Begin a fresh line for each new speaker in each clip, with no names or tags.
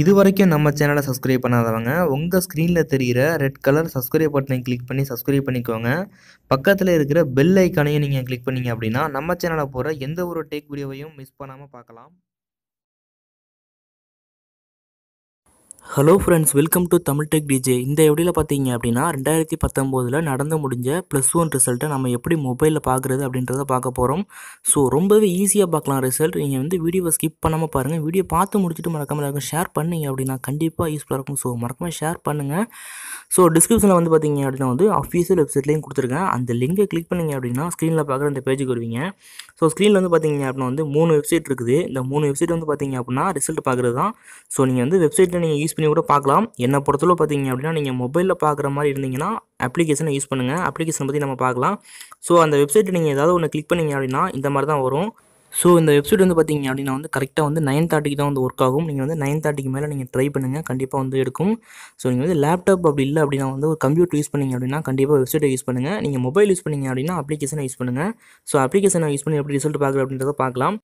இது வரைக்கும் நம்ம சேனலை சப்ஸ்கிரைப் பண்ணாதவங்க உங்கள் ஸ்க்ரீனில் தெரிகிற ரெட் கலர் சப்ஸ்கிரைப் பட்டனை கிளிக் பண்ணி சப்ஸ்கிரைப் பண்ணிக்கோங்க பக்கத்தில் இருக்கிற பெல் ஐக்கானையும் நீங்கள் கிளிக் பண்ணிங்க அப்படின்னா நம்ம சேனலை போகிற எந்த ஒரு டேக் வீடியோவையும் மிஸ் பண்ணாமல் பார்க்கலாம் hello friends welcome to Tamil tech DJ இந்த எப்படியில் பார்த்தீங்க அப்படின்னா ரெண்டாயிரத்தி பத்தொம்போதில் நடந்து முடிஞ்ச ப்ளஸ் ஒன் ரிசல்ட்டை நம்ம எப்படி மொபைலில் பார்க்குறது அப்படின்றத பார்க்க போகிறோம் ஸோ ரொம்பவே ஈஸியாக பார்க்கலாம் ரிசல்ட் நீங்கள் வந்து வீடியோவை ஸ்கிப் பண்ணாமல் பாருங்கள் வீடியோ பார்த்து முடிச்சுட்டு மறக்காமல் இருக்கும் ஷேர் பண்ணிங்க அப்படின்னா கண்டிப்பாக யூஸ்ஃபுல்லாக இருக்கும் ஸோ மறக்காமல் ஷேர் பண்ணுங்கள் ஸோ டிஸ்கிரிப்ஷனில் வந்து பார்த்தீங்க அப்படின்னா வந்து அஃபீஷியல் வெப்சைட்லேயும் கொடுத்துருக்கேன் அந்த லிங்கை கிளிக் பண்ணிங்க அப்படின்னா ஸ்க்ரீனில் பார்க்குற அந்த பேஜுக்கு வருவீங்க ஸோ ஸ்க்ரீனில் வந்து பார்த்தீங்க அப்படின்னா வந்து மூணு வெப்சைட் இருக்குது இந்த மூணு வெப்சைட் வந்து பார்த்தீங்க அப்படின்னா ரிசல்ட் பார்க்குறது தான் ஸோ நீங்கள் வந்து வெப்சைட்டில் நீங்கள் யூஸ் பண்ணி கூட பார்க்கலாம் என்னை பொறுத்தளவு பார்த்தீங்க அப்படின்னா நீங்கள் மொபைலில் பார்க்குற மாதிரி இருந்தீங்கன்னா அப்ளிகேஷனை யூஸ் பண்ணுங்கள் அப்ளிகேஷன் பற்றி நம்ம பார்க்கலாம் ஸோ அந்த வெப்சைட் நீங்கள் ஏதாவது ஒன்று கிளிக் பண்ணிங்க அப்படின்னா இந்த மாதிரி தான் வரும் ஸோ இந்த வெப்சைட் வந்து பார்த்தீங்க அப்படின்னா வந்து கரெக்டாக வந்து நைன் தேர்ட்டிக்கு தான் வந்து ஒர்க் ஆகும் நீங்கள் வந்து நைன் தேர்ட்டிக்கு மேலே நீங்கள் ட்ரை பண்ணுங்கள் கண்டிப்பாக வந்து எடுக்கும் ஸோ நீங்கள் வந்து லேப்டாப் அப்படி இல்லை அப்படின்னா வந்து ஒரு கம்ப்யூட்டர் யூஸ் பண்ணிங்க அப்படின்னா கண்டிப்பாக வெப்சைட்டை யூஸ் பண்ணுங்கள் நீங்கள் மொபைல் யூஸ் பண்ணிங்க அப்படின்னா அப்ளிகேஷனை யூஸ் பண்ணுங்கள் ஸோ அப்ளிகேஷனை யூஸ் பண்ணி எப்படி ரிசல்ட் பார்க்குறது அப்படின்றத பார்க்கலாம்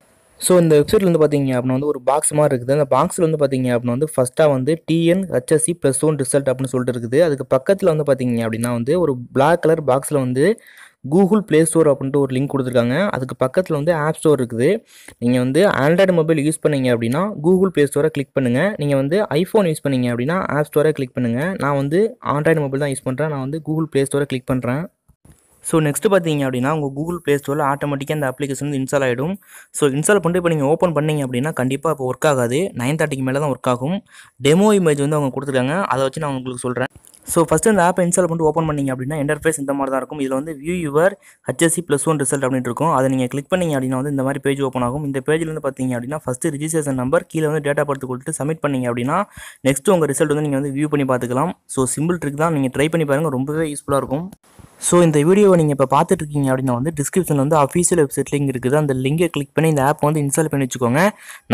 ஸோ இந்த வெப்சைட்டில் வந்து பார்த்தீங்க அப்படின்னா வந்து ஒரு பாக்ஸ் மாதிரி இருக்குது அந்த பாக்ஸில் வந்து பார்த்தீங்க அப்படின்னா வந்து ஃபஸ்ட்டாக வந்து TN HSC plus one result அப்படின்னு சொல்லிட்டு இருக்குது அதுக்கு பக்கத்தில் வந்து பார்த்தீங்க அப்படின்னா வந்து ஒரு பிளாக் கலர் பாக்ஸில் வந்து கூகுள் ப்ளே ஸ்டோர் அப்படின்ட்டு ஒரு லிங்க் கொடுத்துருக்காங்க அதுக்கு பக்கத்தில் வந்து ஆப் ஸ்டோர் இருக்குது நீங்கள் வந்து ஆண்ட்ராய்டு மொபைல் யூஸ் பண்ணிங்க அப்படின்னா கூகுள் ப்ளே ஸ்டோரை கிளிக் பண்ணுங்கள் நீங்கள் வந்து ஐஃபோன் யூஸ் பண்ணிங்க அப்படின்னா ஆப் ஸ்டோரை கிளிக் பண்ணுங்கள் நான் வந்து ஆண்ட்ராய்டு மொபைல் தான் யூஸ் பண்ணுறேன் நான் வந்து கூகுள் ப்ளே ஸ்டோரை கிளிக் பண்ணுறேன் ஸோ நெக்ஸ்ட் பார்த்தீங்க அப்படின்னா உங்கள் கூகுள் ப்ளே ஸ்டோரில் ஆட்டோமேட்டிக்காக அந்த அப்ளிகேஷன் வந்து இன்ஸ்டால் ஆகிடும் ஸோ இன்ஸ்டால் பண்ணிட்டு இப்போ நீங்கள் ஓப்பன் பண்ணிங்க அப்படின்னா கண்டிப்பாக இப்போ ஒர்க் ஆகாது நைன் தேர்ட்டிக்கு மேலே தான் ஒர்க் ஆகும் டெமோ இமேஜ் வந்து அவங்க கொடுத்துருக்காங்க அதை வச்சு நான் உங்களுக்கு சொல்கிறேன் ஸோ ஃபஸ்ட்டு அந்த ஆப்பை இன்ஸ்டால் பண்ணிட்டு ஓப்பன் பண்ணிங்க அப்படின்னா இன்டர்ஃபேஸ் இந்த மாதிரி தான் இருக்கும் இதில் வந்து view your HSC plus one result அப்படின்னு இருக்கும் அதை நீங்கள் கிளிக் பண்ணிங்க அப்படின்னா வந்து இந்த மாதிரி பேஜ் ஓப்பன் ஆகும் இந்த பேஜில் வந்து பார்த்தீங்க அப்படின்னா ஃபஸ்ட்டு ரிஜிஸ்ட்ரேஷன் நம்பர் கீழே வந்து டேட்டா படுத்து கொடுத்துட்டு சப்மிட் பண்ணிங்க அப்படின்னா நெக்ஸ்ட்டு உங்கள் ரிசல்ட் வந்து நீங்கள் வந்து வியூ பண்ணி பார்த்துக்கலாம் ஸோ சிம்பிள் ட்ரிக் தான் நீங்கள் ட்ரை பண்ணி பாருங்கள் ரொம்பவே யூஸ்ஃபுல்லாக இருக்கும் ஸோ இந்த வீடியோவை நீங்கள் இப்போ பார்த்துட்டு இருக்கீங்க அப்படின்னா வந்து டிஸ்கிரிப்ஷனில் வந்து அஃபீஷியல் வெப்சைட் லிங்க் இருக்குது அந்த லிங்கை கிளிக் பண்ணி இந்த ஆப் வந்து இன்ஸ்டால் பண்ணி வச்சுக்கோங்க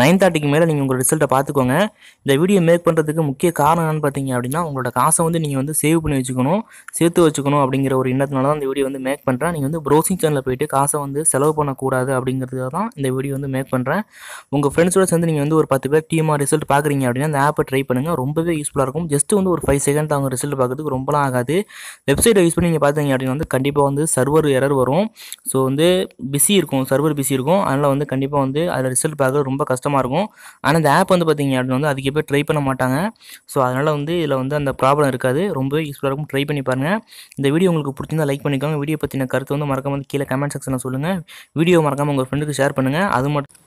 நைன் தேர்ட்டிக்கு மேலே நீங்கள் உங்களோட ரிசல்ட்டை பார்த்துக்கோங்க இந்த வீடியோ மேக் பண்ணுறதுக்கு முக்கிய காரணம் என்னன்னு பார்த்தீங்க அப்படின்னா உங்களோட காசை வந்து நீங்கள் வந்து சேவ் பண்ணி வச்சுக்கணும் சேர்த்து வச்சுக்கணும் அப்படிங்கிற ஒரு எண்ணத்தினால தான் இந்த வீடியோ வந்து மேக் பண்ணுறேன் நீங்கள் வந்து ப்ரௌசிங் சேனலில் போயிட்டு காசை வந்து செலவு பண்ணக்கூடாது அப்படிங்கிறதுக்காக தான் இந்த வீடியோ வந்து மேக் பண்ணுறேன் உங்கள் ஃப்ரெண்ட்ஸோட சேர்ந்து நீங்கள் வந்து ஒரு பத்து பேர் டீமாக ரிசல்ட் பார்க்குறீங்க அப்படின்னா அந்த ஆப்பை ட்ரை பண்ணுங்கள் ரொம்பவே யூஸ்ஃபுல்லாக இருக்கும் ஜஸ்ட் வந்து ஒரு ஃபைவ் செகண்ட் அவங்க ரிசல்ட் பார்க்குறதுக்கு ரொம்பலாம் ஆகாது வெப்சைட்டை யூஸ் பண்ணி நீங்கள் பார்த்தீங்க அப்படின்னு வந்து கண்டிப்பாக வந்து சர்வர் எரர் வரும் ஸோ வந்து பிஸி இருக்கும் சர்வர் பிஸி இருக்கும் அதனால் வந்து கண்டிப்பாக வந்து அதில் ரிசல்ட் பார்க்க ரொம்ப கஷ்டமாக இருக்கும் ஆனால் இந்த ஆப் வந்து பார்த்திங்க அப்படின்னு வந்து அதுக்கு ட்ரை பண்ண மாட்டாங்க ஸோ அதனால் வந்து இதில் வந்து அந்த ப்ராப்ளம் இருக்காது ரொம்ப யூஸ்ஃபுல்லாக இருக்கும் ட்ரை பண்ணி பாருங்கள் இந்த வீடியோ உங்களுக்கு பிடிச்சிருந்தால் லைக் பண்ணிக்கோங்க வீடியோ பற்றின கருத்து வந்து மறக்காமல் கீழே கமெண்ட் செக்ஷனில் சொல்லுங்கள் வீடியோ மறக்காமல் உங்கள் ஃப்ரெண்டுக்கு ஷேர் பண்ணுங்கள் அது மட்டும்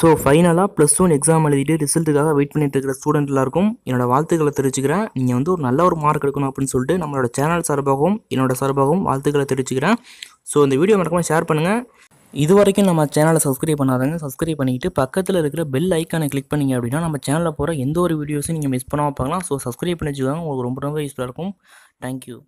ஸோ ஃபைனலாக ப்ளஸ் ஒன் எக்ஸாம் எழுதிட்டு ரிசல்ட்டுக்காக வெயிட் பண்ணிட்டு இருக்கிற ஸ்டூடெண்ட் எல்லாருக்கும் என்னோட வாழ்த்துக்களை தெரிவிச்சுக்கிறேன் நீங்கள் வந்து ஒரு நல்ல ஒரு மார்க் எடுக்கணும் அப்படின்னு சொல்லிட்டு நம்மளோட சேனல் சார்பாகவும் என்னோட சார்பாகவும் வாழ்த்துக்களை தெரிவிச்சுக்கிறேன் ஸோ இந்த வீடியோ மறக்காமல் ஷேர் பண்ணுங்கள் இது வரைக்கும் நம்ம சேனலை சப்ஸ்கிரைப் பண்ணாதாங்க சப்ஸ்கிரைப் பண்ணிட்டு பக்கத்தில் இருக்கிற பெல் ஐக்கானை கிளிக் பண்ணிங்க அப்படின்னா நம்ம சேனலில் போகிற எந்த ஒரு வீடியோஸும் நீங்கள் மிஸ் பண்ணாமல் பார்க்கலாம் ஸோ சப்ஸ்கிரைப் பண்ணி வச்சுக்கோங்க உங்களுக்கு ரொம்ப ரொம்ப யூஸ்ஃபுல்லாக இருக்கும் தேங்க்யூ